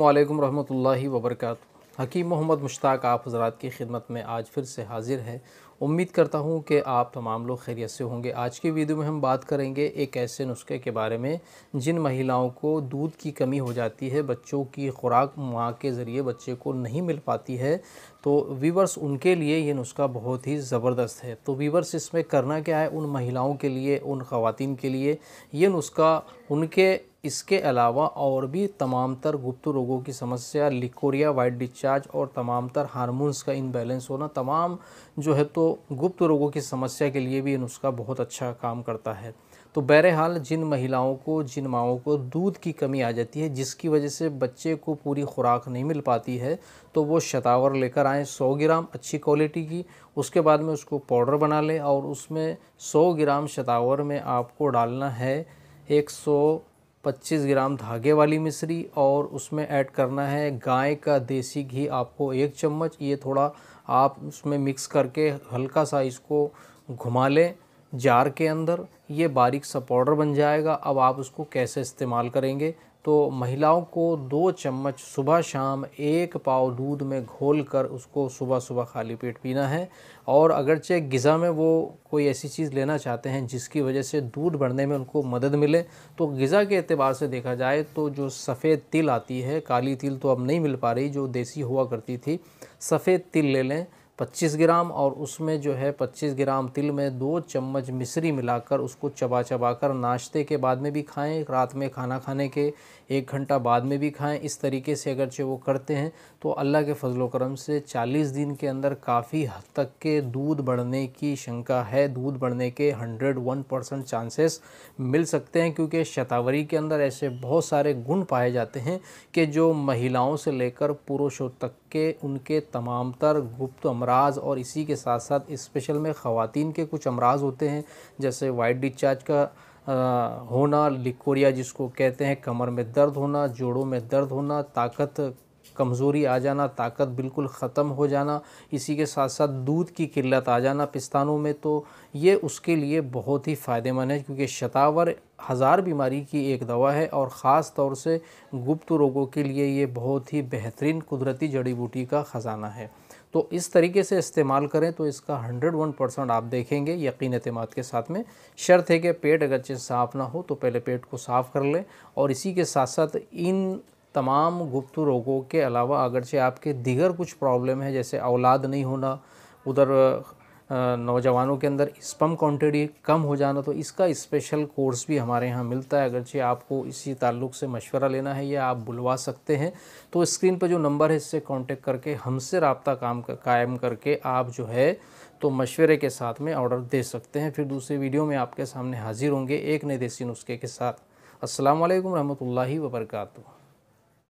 अल्लाम वरहमल वबरक हकीम मोहम्मद मुश्ताक आप हजरात की खिदमत में आज फिर से हाजिर है उम्मीद करता हूँ कि आप तमाम लोग खैरियत से होंगे आज की वीडियो में हम बात करेंगे एक ऐसे नुस्खे के बारे में जिन महिलाओं को दूध की कमी हो जाती है बच्चों की खुराक माँ के ज़रिए बच्चे को नहीं मिल पाती है तो वीवर्स उनके लिए ये नुस्खा बहुत ही ज़बरदस्त है तो वीवर्स इसमें करना क्या है उन महिलाओं के लिए उन खातन के लिए ये नुस्खा उनके इसके अलावा और भी तमाम तर गुप्त रोगों की समस्या लिकोरिया वाइट डिस्चार्ज और तमाम तर हारमोन्स का इनबैलेंस होना तमाम जो है तो गुप्त रोगों की समस्या के लिए भी नुस्खा बहुत अच्छा काम करता है तो बहरहाल जिन महिलाओं को जिन माओं को दूध की कमी आ जाती है जिसकी वजह से बच्चे को पूरी खुराक नहीं मिल पाती है तो वो शतावर लेकर आएँ 100 ग्राम अच्छी क्वालिटी की उसके बाद में उसको पाउडर बना लें और उसमें 100 ग्राम शतावर में आपको डालना है सौ 25 ग्राम धागे वाली मिश्री और उसमें ऐड करना है गाय का देसी घी आपको एक चम्मच ये थोड़ा आप उसमें मिक्स करके हल्का सा इसको घुमा लें जार के अंदर ये बारीक सा पाउडर बन जाएगा अब आप उसको कैसे इस्तेमाल करेंगे तो महिलाओं को दो चम्मच सुबह शाम एक पाव दूध में घोल कर उसको सुबह सुबह खाली पेट पीना है और अगरचे गज़ा में वो कोई ऐसी चीज़ लेना चाहते हैं जिसकी वजह से दूध बढ़ने में उनको मदद मिले तो गज़ा के अतबार से देखा जाए तो जो सफ़ेद तिल आती है काली तिल तो अब नहीं मिल पा रही जो देसी हुआ करती थी सफ़ेद तिल ले लें 25 ग्राम और उसमें जो है 25 ग्राम तिल में दो चम्मच मिश्री मिलाकर उसको चबा चबा कर नाश्ते के बाद में भी खाएं रात में खाना खाने के एक घंटा बाद में भी खाएं इस तरीके से अगरचे वो करते हैं तो अल्लाह के फजलो करम से 40 दिन के अंदर काफ़ी हद तक के दूध बढ़ने की शंका है दूध बढ़ने के वन परसेंट चांसेस मिल सकते हैं क्योंकि शतावरी के अंदर ऐसे बहुत सारे गुण पाए जाते हैं कि जो महिलाओं से लेकर पुरुषों तक के उनके तमाम तर गुप्त अमराज और इसी के साथ साथ स्पेशल में ख़वान के कुछ अमराज होते हैं जैसे वाइट डिस्चार्ज का आ, होना लिकोरिया जिसको कहते हैं कमर में दर्द होना जोड़ों में दर्द होना ताकत कमज़ोरी आ जाना ताकत बिल्कुल ख़त्म हो जाना इसी के साथ साथ दूध की किल्लत आ जाना पिस्तानों में तो ये उसके लिए बहुत ही फ़ायदेमंद है क्योंकि शतावर हज़ार बीमारी की एक दवा है और ख़ास तौर से गुप्त रोगों के लिए ये बहुत ही बेहतरीन कुदरती जड़ी बूटी का ख़जाना है तो इस तरीके से इस्तेमाल करें तो इसका हंड्रेड वन परसेंट आप देखेंगे यकीन अतमाद के साथ में शर्त है कि पेट अगरचे साफ़ ना हो तो पहले पेट को साफ़ कर लें और इसी के साथ साथ इन तमाम गुप्त रोगों के अलावा अगरचे आपके दिगर कुछ प्रॉब्लम है जैसे औलाद नहीं होना उधर नौजवानों के अंदर स्पम क्वांटिटी कम हो जाना तो इसका स्पेशल कोर्स भी हमारे यहाँ मिलता है अगरचे आपको इसी ताल्लुक से मशवरा लेना है या आप बुलवा सकते हैं तो स्क्रीन पर जो नंबर है इससे कांटेक्ट करके हमसे रबता काम कर, कायम करके आप जो है तो मशवरे के साथ में ऑर्डर दे सकते हैं फिर दूसरे वीडियो में आपके सामने हाज़िर होंगे एक नए देसी नुस्खे के साथ असलकम वरहमल वर्का